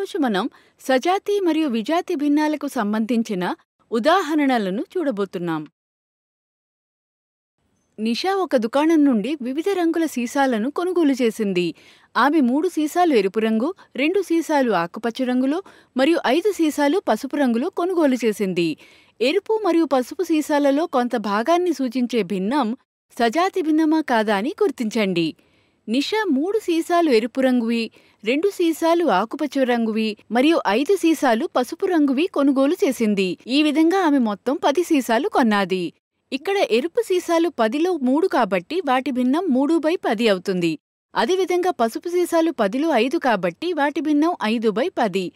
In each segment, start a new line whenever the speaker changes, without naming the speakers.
ఈరోజు మనం సజాతి మరియు విజాతి భిన్నాలకు సంబంధించిన ఉదాహరణలను చూడబోతున్నాం నిషా ఒక దుకాణం నుండి వివిధ రంగుల సీసాలను కొనుగోలు చేసింది ఆమె మూడు సీసాలు ఎరుపు రంగు రెండు సీసాలు ఆకుపచ్చ రంగులో మరియు ఐదు సీసాలు పసుపు రంగులో కొనుగోలు చేసింది ఎరుపు మరియు పసుపు సీసాలలో కొంత భాగాన్ని సూచించే భిన్నం సజాతి భిన్నమా కాదా అని గుర్తించండి నిషా మూడు సీసాలు ఎరుపు రంగువి రెండు సీసాలు ఆకుపచ్చ రంగువి మరియు ఐదు సీసాలు పసుపు రంగువి కొనుగోలు చేసింది ఈ విధంగా ఆమె మొత్తం పది సీసాలు కొన్నాది ఇక్కడ ఎరుపు సీసాలు పదిలో మూడు కాబట్టి వాటి భిన్నం మూడు బై పది అవుతుంది అదేవిధంగా పసుపు సీసాలు పదిలో ఐదు కాబట్టి వాటి భిన్నం ఐదు బై పది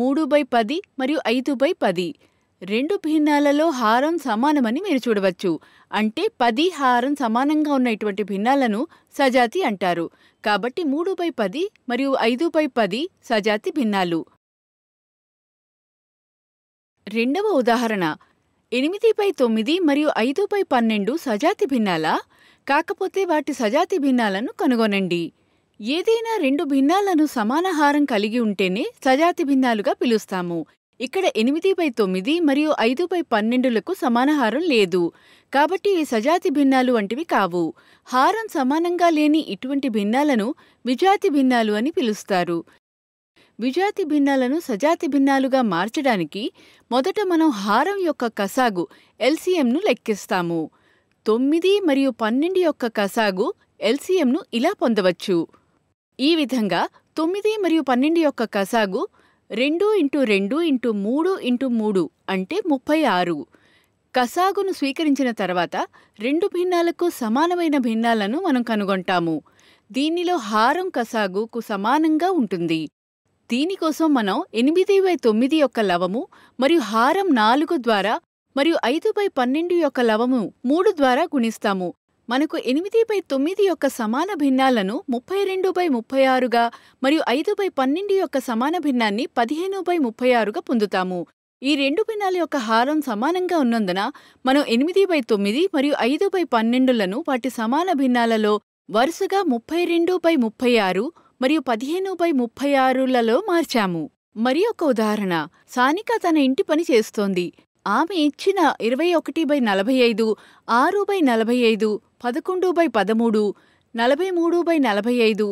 మూడు బై పది మరియు ఐదు బై పది రెండు భిన్నాలలో హారం సమానమని మీరు చూడవచ్చు అంటే పది హారం సమానంగా ఉన్న ఇటువంటి భిన్నాలను సజాతి అంటారు కాబట్టి మూడు బై పది మరియు ఐదు బై పది సజాతి భిన్నాలు రెండవ ఉదాహరణ ఎనిమిది బై తొమ్మిది మరియు ఐదు బై పన్నెండు సజాతి భిన్నాలా కాకపోతే వాటి సజాతి భిన్నాలను కనుగొనండి ఏదైనా రెండు భిన్నాలను సమాన హారం కలిగి ఉంటేనే సజాతి భిన్నాలుగా పిలుస్తాము ఇక్కడ ఎనిమిది బై తొమ్మిది మరియు ఐదు బై పన్నెండులకు సమాన హారం లేదు కాబట్టి ఇవి సజాతి భిన్నాలు వంటివి కావు హారం సమానంగా లేని ఇటువంటి భిన్నాలను విజాతి భిన్నాలు అని పిలుస్తారు విజాతి భిన్నాలను సజాతి భిన్నాలుగా మార్చడానికి మొదట మనం హారం యొక్క కసాగు ఎల్సిఎంను లెక్కిస్తాము తొమ్మిది మరియు పన్నెండు యొక్క కసాగు ఎల్సిఎంను ఇలా పొందవచ్చు ఈ విధంగా తొమ్మిది మరియు పన్నెండు యొక్క కసాగు రెండు ఇంటూ రెండు ఇంటూ మూడు ఇంటూ మూడు అంటే ముప్పై ఆరు కసాగును స్వీకరించిన తర్వాత రెండు భిన్నాలకు సమానమైన భిన్నాలను మనం కనుగొంటాము దీనిలో హారం కసాగుకు సమానంగా ఉంటుంది దీనికోసం మనం ఎనిమిది బై తొమ్మిది యొక్క లవము మరియు హారం నాలుగు ద్వారా మరియు ఐదు బై పన్నెండు యొక్క లవము మూడు ద్వారా గుణిస్తాము మనకు ఎనిమిది బై తొమ్మిది యొక్క సమాన భిన్నాలను ముప్పై రెండు బై ముప్పై ఆరుగా మరియు ఐదు బై పన్నెండు యొక్క సమాన భిన్నాన్ని పదిహేను బై ముప్పై ఆరుగా పొందుతాము ఈ రెండు భిన్నాల యొక్క హారం సమానంగా ఉన్నందున మనం ఎనిమిది బై తొమ్మిది మరియు ఐదు బై పన్నెండులను వాటి సమాన భిన్నాలలో వరుసగా ముప్పై రెండు బై ముప్పై ఆరు మరియు పదిహేను బై ముప్పై ఆరులలో మార్చాము మరి ఒక ఉదాహరణ సానిక తన ఇంటి పని చేస్తోంది ఆమె ఇచ్చిన ఇరవై ఒకటి బై నలభై ఐదు ఆరు బై నలభై ఐదు పదకొండు బై పదమూడు నలభై మూడు బై నలభై ఐదు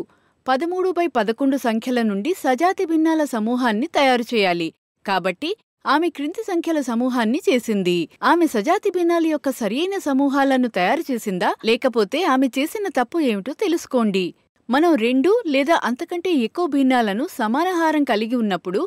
పదమూడు బై పదకొండు సంఖ్యల నుండి సజాతి భిన్నాల సమూహాన్ని తయారు చేయాలి కాబట్టి ఆమె క్రింది సంఖ్యల సమూహాన్ని చేసింది ఆమె సజాతి భిన్నాల యొక్క సరియైన సమూహాలను తయారు చేసిందా లేకపోతే ఆమె చేసిన తప్పు ఏమిటో తెలుసుకోండి మనం రెండు లేదా అంతకంటే ఎక్కువ భిన్నాలను సమానహారం కలిగి ఉన్నప్పుడు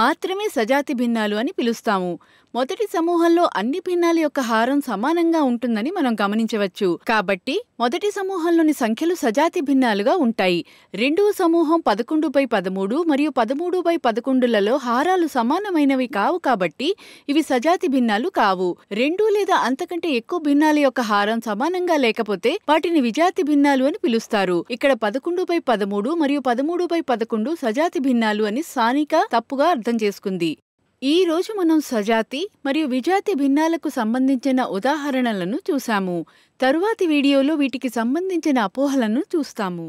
మాత్రమే సజాతి భిన్నాలు అని పిలుస్తాము మొదటి సమూహంలో అన్ని భిన్నాల యొక్క హారం సమానంగా ఉంటుందని మనం గమనించవచ్చు కాబట్టి మొదటి సమూహంలోని సంఖ్యలు సజాతి భిన్నాలుగా ఉంటాయి రెండవ సమూహం పదకొండు బై పదమూడు మరియు పదమూడు బై పదకొండులలో హారాలు సమానమైనవి కావు కాబట్టి ఇవి సజాతి భిన్నాలు కావు రెండు లేదా అంతకంటే ఎక్కువ భిన్నాల యొక్క హారం సమానంగా లేకపోతే వాటిని విజాతి భిన్నాలు అని పిలుస్తారు ఇక్కడ పదకొండు బై పదమూడు మరియు పదమూడు బై పదకొండు సజాతి భిన్నాలు అని స్థానిక తప్పుగా అర్థం చేసుకుంది ఈ రోజు మనం సజాతి మరియు విజాతి భిన్నాలకు సంబంధించిన ఉదాహరణలను చూశాము తరువాతి వీడియోలో వీటికి సంబంధించిన అపోహలను చూస్తాము